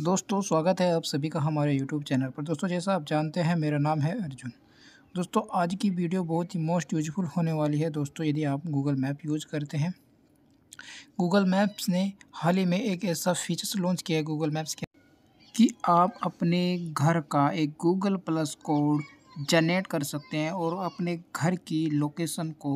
दोस्तों स्वागत है आप सभी का हमारे YouTube चैनल पर दोस्तों जैसा आप जानते हैं मेरा नाम है अर्जुन दोस्तों आज की वीडियो बहुत ही मोस्ट यूजफुल होने वाली है दोस्तों यदि आप गूगल मैप यूज करते हैं गूगल मैप्स ने हाल ही में एक ऐसा फीचर्स लॉन्च किया है गूगल मैप्स के कि आप अपने घर का एक गूगल प्लस कोड जनरेट कर सकते हैं और अपने घर की लोकेसन को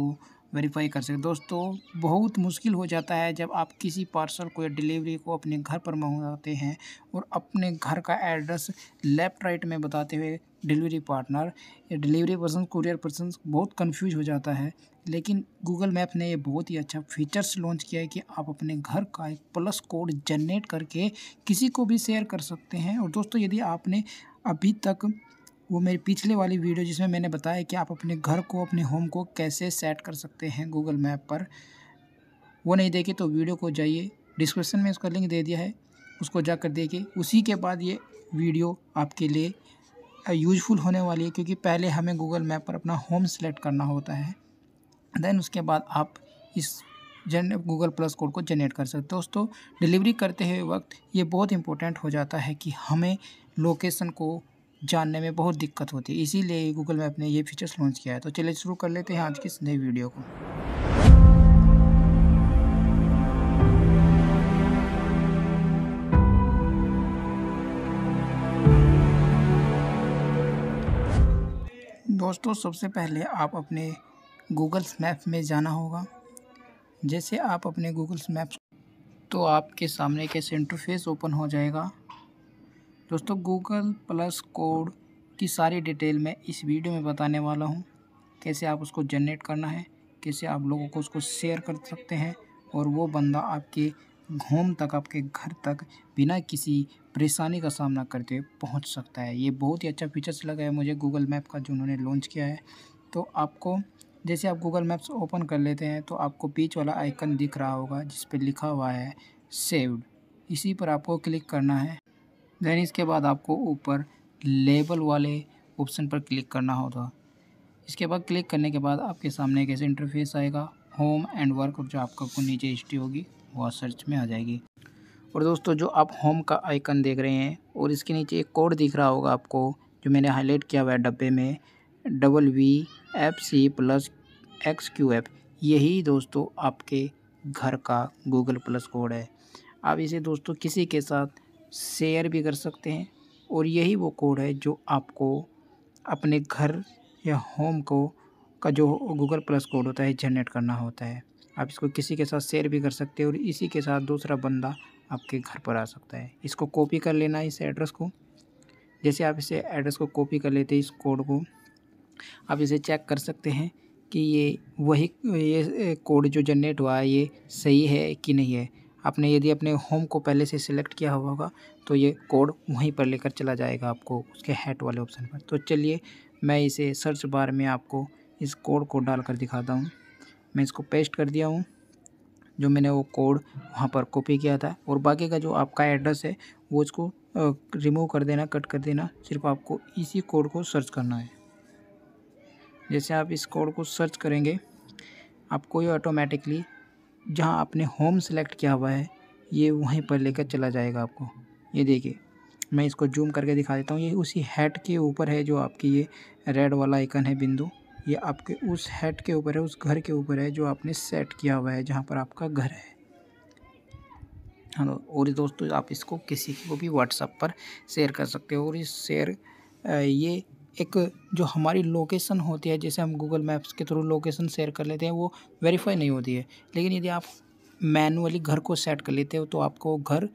वेरीफाई कर सकते दोस्तों बहुत मुश्किल हो जाता है जब आप किसी पार्सल को या डिलीवरी को अपने घर पर मंगवाते हैं और अपने घर का एड्रेस लेफ्ट राइट में बताते हुए डिलीवरी पार्टनर या डिलीवरी पर्सन कुरियर पर्सन बहुत कंफ्यूज हो जाता है लेकिन गूगल मैप ने ये बहुत ही अच्छा फीचर्स लॉन्च किया है कि आप अपने घर का एक प्लस कोड जनरेट करके किसी को भी शेयर कर सकते हैं और दोस्तों यदि आपने अभी तक वो मेरी पिछले वाली वीडियो जिसमें मैंने बताया कि आप अपने घर को अपने होम को कैसे सेट कर सकते हैं गूगल मैप पर वो नहीं देखे तो वीडियो को जाइए डिस्क्रिप्शन में उसका लिंक दे दिया है उसको जा कर देखिए उसी के बाद ये वीडियो आपके लिए यूजफुल होने वाली है क्योंकि पहले हमें गूगल मैप पर अपना होम सेलेक्ट करना होता है देन उसके बाद आप इस जन गूगल प्लस कोड को जनरेट कर सकते हो दोस्तों डिलीवरी करते हुए वक्त ये बहुत इंपॉर्टेंट हो जाता है कि हमें लोकेशन को जानने में बहुत दिक्कत होती है इसीलिए गूगल मैप ने ये फीचर्स लॉन्च किया है तो चलिए शुरू कर लेते हैं आज की इस नई वीडियो को दोस्तों सबसे पहले आप अपने गूगल मैप में जाना होगा जैसे आप अपने गूगल मैप तो आपके सामने कैसे इंटरफेस ओपन हो जाएगा दोस्तों गूगल प्लस कोड की सारी डिटेल मैं इस वीडियो में बताने वाला हूँ कैसे आप उसको जनरेट करना है कैसे आप लोगों को उसको शेयर कर सकते हैं और वो बंदा आपके होम तक आपके घर तक बिना किसी परेशानी का सामना करते हुए पहुँच सकता है ये बहुत ही अच्छा फीचर्स लगा है मुझे गूगल मैप का जो उन्होंने लॉन्च किया है तो आपको जैसे आप गूगल मैप्स ओपन कर लेते हैं तो आपको बीच वाला आइकन दिख रहा होगा जिस पर लिखा हुआ है सेव्ड इसी पर आपको क्लिक करना है देन इसके बाद आपको ऊपर लेबल वाले ऑप्शन पर क्लिक करना होगा इसके बाद क्लिक करने के बाद आपके सामने एक ऐसे इंटरफेस आएगा होम एंड वर्क जो आपका को नीचे हिस्ट्री होगी वह सर्च में आ जाएगी और दोस्तों जो आप होम का आइकन देख रहे हैं और इसके नीचे एक कोड दिख रहा होगा आपको जो मैंने हाईलाइट किया हुआ है डब्बे में double V F C plus X Q F यही दोस्तों आपके घर का गूगल प्लस कोड है आप इसे दोस्तों किसी के साथ शेयर भी कर सकते हैं और यही वो कोड है जो आपको अपने घर या होम को का जो गूगल प्लस कोड होता है जनरेट करना होता है आप इसको किसी के साथ शेयर भी कर सकते हैं और इसी के साथ दूसरा बंदा आपके घर पर आ सकता है इसको कॉपी कर लेना इस एड्रेस को जैसे आप इसे एड्रेस को कॉपी कर लेते हैं इस कोड को आप इसे चेक कर सकते हैं कि ये वही ये कोड जो जनरेट हुआ है ये सही है कि नहीं है आपने यदि अपने होम को पहले से सिलेक्ट किया हुआ होगा तो ये कोड वहीं पर लेकर चला जाएगा आपको उसके हेट वाले ऑप्शन पर तो चलिए मैं इसे सर्च बार में आपको इस कोड को डाल कर दिखाता हूँ मैं इसको पेस्ट कर दिया हूँ जो मैंने वो कोड वहाँ पर कॉपी किया था और बाकी का जो आपका एड्रेस है वो इसको रिमूव कर देना कट कर देना सिर्फ आपको इसी कोड को सर्च करना है जैसे आप इस कोड को सर्च करेंगे आपको ये ऑटोमेटिकली जहाँ आपने होम सेलेक्ट किया हुआ है ये वहीं पर लेकर चला जाएगा आपको ये देखिए मैं इसको जूम करके दिखा देता हूँ ये उसी हेड के ऊपर है जो आपकी ये रेड वाला आइकन है बिंदु ये आपके उस हेड के ऊपर है उस घर के ऊपर है जो आपने सेट किया हुआ है जहाँ पर आपका घर है हाँ और दोस्तों आप इसको किसी को भी व्हाट्सअप पर शेयर कर सकते हो और इस शेयर ये एक जो हमारी लोकेशन होती है जैसे हम गूगल मैप्स के थ्रू लोकेशन शेयर कर लेते हैं वो वेरीफाई नहीं होती है लेकिन यदि आप मैनुअली घर को सेट कर लेते हो तो आपको घर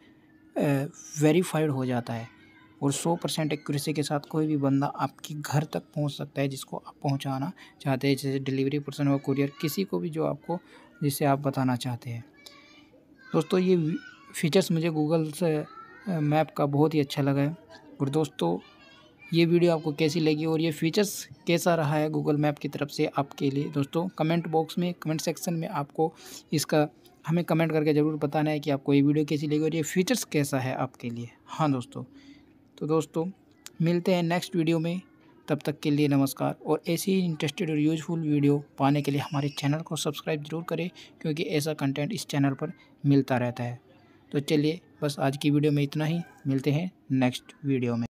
वेरीफाइड हो जाता है और 100 परसेंट एक्यूरेसी के साथ कोई भी बंदा आपके घर तक पहुंच सकता है जिसको आप पहुंचाना चाहते हैं जैसे डिलीवरी पर्सन हो कुरियर किसी को भी जो आपको जिसे आप बताना चाहते हैं दोस्तों ये फीचर्स मुझे गूगल से मैप का बहुत ही अच्छा लगा है और दोस्तों ये वीडियो आपको कैसी लगी और ये फीचर्स कैसा रहा है गूगल मैप की तरफ से आपके लिए दोस्तों कमेंट बॉक्स में कमेंट सेक्शन में आपको इसका हमें कमेंट करके ज़रूर बताना है कि आपको ये वीडियो कैसी लगी और ये फीचर्स कैसा है आपके लिए हाँ दोस्तों तो दोस्तों मिलते हैं नेक्स्ट वीडियो में तब तक के लिए नमस्कार और ऐसी इंटरेस्टेड और यूजफुल वीडियो पाने के लिए हमारे चैनल को सब्सक्राइब ज़रूर करें क्योंकि ऐसा कंटेंट इस चैनल पर मिलता रहता है तो चलिए बस आज की वीडियो में इतना ही मिलते हैं नेक्स्ट वीडियो में